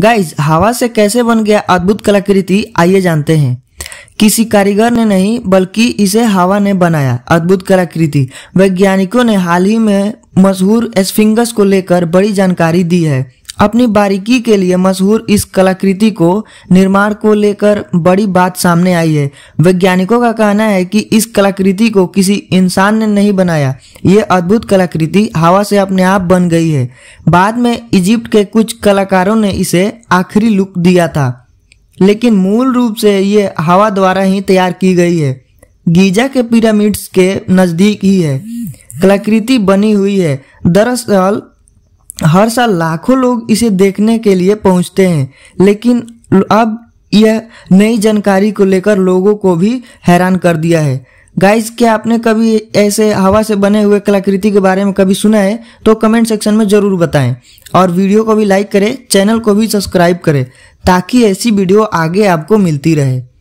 guys हवा से कैसे बन गया अद्भुत कलाकृति आइए जानते हैं किसी कारीगर ने नहीं बल्कि इसे हवा ने बनाया अद्भुत कलाकृति वैज्ञानिकों ने हाल ही में मशहूर एस्फिंगस को लेकर बड़ी जानकारी दी है अपनी बारीकी के लिए मशहूर इस कलाकृति को निर्माण को लेकर बड़ी बात सामने आई है वैज्ञानिकों का कहना है कि इस कलाकृति को किसी इंसान ने नहीं बनाया ये अद्भुत कलाकृति हवा से अपने आप बन गई है बाद में इजिप्ट के कुछ कलाकारों ने इसे आखिरी लुक दिया था लेकिन मूल रूप से ये हवा द्वारा ही तैयार की गई है गीजा के पिरामिड्स के नज़दीक ही है कलाकृति बनी हुई है दरअसल हर साल लाखों लोग इसे देखने के लिए पहुंचते हैं लेकिन अब यह नई जानकारी को लेकर लोगों को भी हैरान कर दिया है गाइस क्या आपने कभी ऐसे हवा से बने हुए कलाकृति के बारे में कभी सुना है तो कमेंट सेक्शन में ज़रूर बताएं और वीडियो को भी लाइक करें चैनल को भी सब्सक्राइब करें ताकि ऐसी वीडियो आगे आपको मिलती रहे